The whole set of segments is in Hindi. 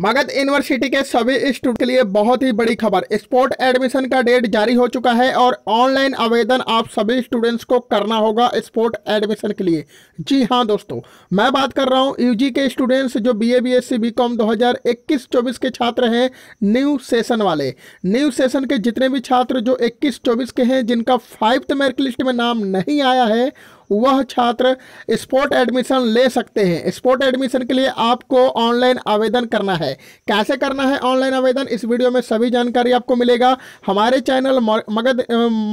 मगध यूनिवर्सिटी के सभी स्टूडेंट के लिए बहुत ही बड़ी खबर स्पोर्ट एडमिशन का डेट जारी हो चुका है और ऑनलाइन आवेदन आप सभी स्टूडेंट्स को करना होगा स्पोर्ट एडमिशन के लिए जी हाँ दोस्तों मैं बात कर रहा हूँ यूजी के स्टूडेंट्स जो बीए बीएससी बीकॉम 2021-24 के छात्र हैं न्यू सेशन वाले न्यू सेशन के जितने भी छात्र जो इक्कीस चौबीस के हैं जिनका फाइव्थ मेरिट लिस्ट में नाम नहीं आया है वह छात्र स्पोर्ट एडमिशन ले सकते हैं स्पोर्ट एडमिशन के लिए आपको ऑनलाइन आवेदन करना है कैसे करना है ऑनलाइन आवेदन इस वीडियो में सभी जानकारी आपको मिलेगा हमारे चैनल मगध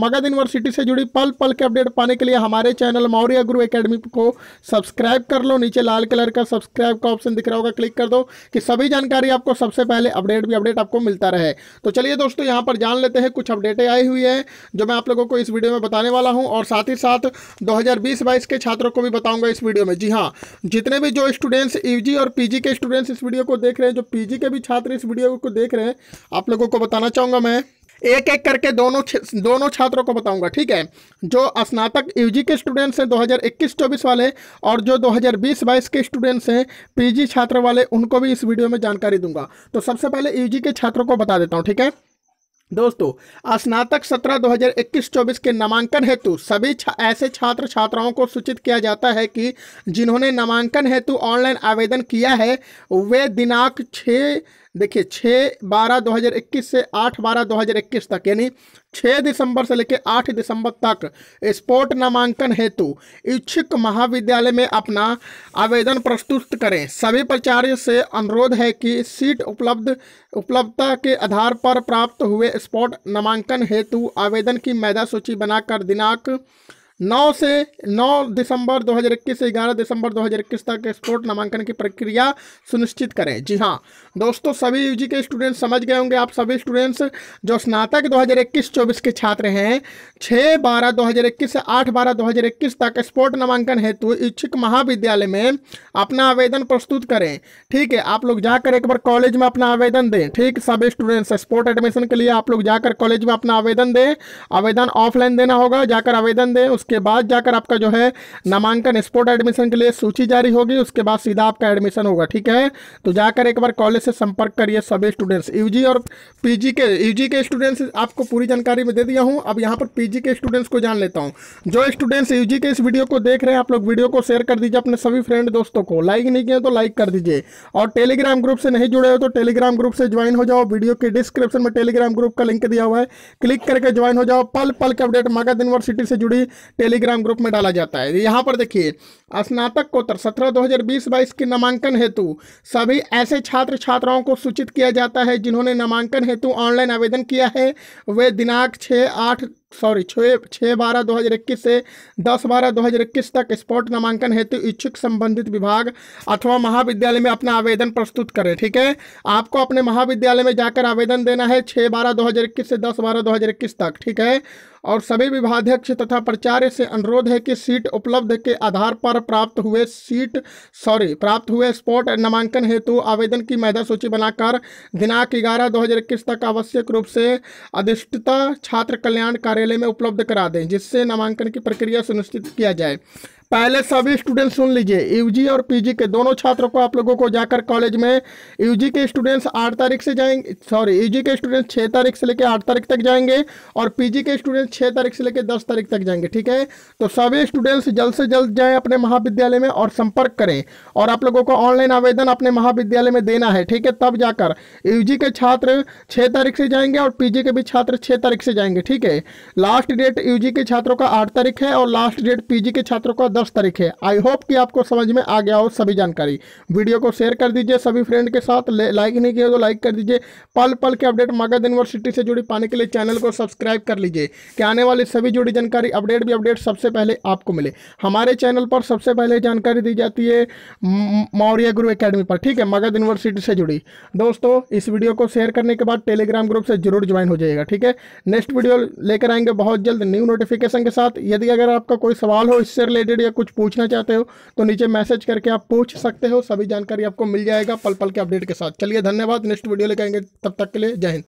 मगध यूनिवर्सिटी से जुड़ी पल पल के अपडेट पाने के लिए हमारे चैनल मौर्य गुरु एकेडमी को सब्सक्राइब कर लो नीचे लाल कलर का सब्सक्राइब का ऑप्शन दिख रहा होगा क्लिक कर दो कि सभी जानकारी आपको सबसे पहले अपडेट भी अपडेट आपको मिलता रहे तो चलिए दोस्तों यहाँ पर जान लेते हैं कुछ अपडेटें आई हुई हैं जो मैं आप लोगों को इस वीडियो में बताने वाला हूँ और साथ ही साथ दो बीस बाईस के छात्रों को भी बताऊंगा इस वीडियो में जी हाँ जितने भी जो स्टूडेंट्स यूजी e और पीजी के स्टूडेंट्स इस वीडियो को देख रहे हैं जो पीजी के भी छात्र इस वीडियो को देख रहे हैं आप लोगों को बताना चाहूँगा मैं एक एक करके दोनों दोनों छात्रों को बताऊंगा ठीक है जो स्नातक यूजी e के स्टूडेंट्स हैं 2021 हज़ार वाले और जो 2020 हज़ार के स्टूडेंट्स हैं पीजी छात्र वाले उनको भी इस वीडियो में जानकारी दूंगा तो सबसे पहले यूजी e के छात्रों को बता देता हूँ ठीक है दोस्तों स्नातक हज़ार 2021-24 के नामांकन हेतु सभी छा, ऐसे छात्र छात्राओं को सूचित किया जाता है कि जिन्होंने नामांकन हेतु ऑनलाइन आवेदन किया है वे दिनांक छः देखिए छः बारह 2021 से आठ बारह 2021 तक यानी छः दिसंबर से लेकर आठ दिसंबर तक स्पोर्ट नामांकन हेतु इच्छुक महाविद्यालय में अपना आवेदन प्रस्तुत करें सभी प्राचार्य से अनुरोध है कि सीट उपलब्ध उपलब्धता के आधार पर प्राप्त हुए स्पोर्ट नामांकन हेतु आवेदन की मैदा सूची बनाकर दिनांक नौ से नौ दिसंबर 2021 से ग्यारह दिसंबर 2021 तक स्पोर्ट नामांकन की प्रक्रिया सुनिश्चित करें जी हाँ दोस्तों सभी यूजी के स्टूडेंट्स समझ गए होंगे आप सभी स्टूडेंट्स जो स्नातक 2021-24 के छात्र हैं 6 बारह 2021 से 8 बारह 2021 तक स्पोर्ट नामांकन हेतु इच्छुक महाविद्यालय में अपना आवेदन प्रस्तुत करें ठीक है आप लोग जाकर एक बार कॉलेज में अपना आवेदन दें ठीक सभी स्टूडेंट्स स्पोर्ट एडमिशन के लिए आप लोग जाकर कॉलेज में अपना आवेदन दें आवेदन ऑफलाइन देना होगा जाकर आवेदन दें उसके बाद जाकर आपका जो है नामांकन स्पोर्ट एडमिशन के लिए सूची जारी होगी उसके बाद सीधा आपका एडमिशन होगा ठीक है तो जाकर एक बार कॉलेज से संपर्क करिए सभी स्टूडेंट्स यूजी और पीजी के यूजी के स्टूडेंट्स आपको पूरी जानकारी में दे दिया हूँ अब यहाँ पर पीजी के स्टूडेंट्स को जान लेता हूँ जो स्टूडेंट्स यूजी के इस वीडियो को देख रहे हैं आप लोग वीडियो को शेयर कर दीजिए अपने सभी फ्रेंड दोस्तों को लाइक नहीं किया तो लाइक कर दीजिए और टेलीग्राम ग्रुप से नहीं जुड़े हो तो टेलीग्राम ग्रुप से ज्वाइन हो जाओ वीडियो के डिस्क्रिप्शन में टेलीग्राम ग्रुप का लिंक दिया हुआ है क्लिक करके ज्वाइन हो जाओ पल पल के अपडेट मगध यूनिवर्सिटी से जुड़ी टेलीग्राम ग्रुप में डाला जाता है यहाँ पर देखिए स्नातकोत्तर सत्रह दो हज़ार बीस बाईस के नामांकन हेतु सभी ऐसे छात्र छात्राओं को सूचित किया जाता है जिन्होंने नामांकन हेतु ऑनलाइन आवेदन किया है वे दिनांक छः आठ सॉरी छः छः बारह दो हज़ार इक्कीस से दस बारह दो हज़ार इक्कीस तक स्पॉट नामांकन हेतु इच्छुक संबंधित विभाग अथवा महाविद्यालय में अपना आवेदन प्रस्तुत करें ठीक है आपको अपने महाविद्यालय में जाकर आवेदन देना है छः बारह दो हज़ार इक्कीस से दस बारह दो हज़ार इक्कीस तक ठीक है और सभी विभाध्यक्ष तथा प्राचार्य से अनुरोध है कि सीट उपलब्ध के आधार पर प्राप्त हुए सीट सॉरी प्राप्त हुए स्पॉट नामांकन हेतु आवेदन की मैदा सूची बनाकर दिनांक ग्यारह दो हज़ार इक्कीस तक आवश्यक रूप से अधिष्ठता छात्र कल्याण कार्य कार्यालय में उपलब्ध करा दें जिससे नामांकन की प्रक्रिया सुनिश्चित किया जाए पहले सभी स्टूडेंट सुन लीजिए यूजी और पीजी के दोनों छात्रों को आप लोगों को जाकर कॉलेज में यूजी के स्टूडेंट्स आठ तारीख से जाएंगे सॉरी यूजी के स्टूडेंट्स छः तारीख से लेकर आठ तारीख तक जाएंगे और पीजी के स्टूडेंट्स छः तारीख से लेकर दस तारीख तक जाएंगे ठीक है तो सभी स्टूडेंट्स जल्द से जल्द जाएँ अपने महाविद्यालय में और संपर्क करें और आप लोगों को ऑनलाइन आवेदन अपने महाविद्यालय में देना है ठीक है तब जाकर यू के छात्र छः तारीख से जाएंगे और पी के भी छात्र छः तारीख से जाएंगे ठीक है लास्ट डेट यू के छात्रों का आठ तारीख है और लास्ट डेट पी के छात्रों का दस तारीख है आई होप कि आपको समझ में आ गया हो सभी जानकारी वीडियो को शेयर कर दीजिए सभी फ्रेंड के साथ लाइक नहीं किया तो लाइक कर दीजिए पल पल के अपडेट मगध यूनिवर्सिटी से जुड़ी पाने के लिए चैनल को सब्सक्राइब कर लीजिए कि आने वाली सभी जुड़ी जानकारी अपडेट भी अपडेट सबसे पहले आपको मिले हमारे चैनल पर सबसे पहले जानकारी दी जाती है मौर्य गुरु अकेडमी पर ठीक है मगध यूनिवर्सिटी से जुड़ी दोस्तों इस वीडियो को शेयर करने के बाद टेलीग्राम ग्रुप से जरूर ज्वाइन हो जाएगा ठीक है नेक्स्ट वीडियो लेकर आएंगे बहुत जल्द न्यू नोटिफिकेशन के साथ यदि अगर आपका कोई सवाल हो इससे रिलेटेड कुछ पूछना चाहते हो तो नीचे मैसेज करके आप पूछ सकते हो सभी जानकारी आपको मिल जाएगा पल पल के अपडेट के साथ चलिए धन्यवाद नेक्स्ट वीडियो लेकर आएंगे तब तक के लिए जय हिंद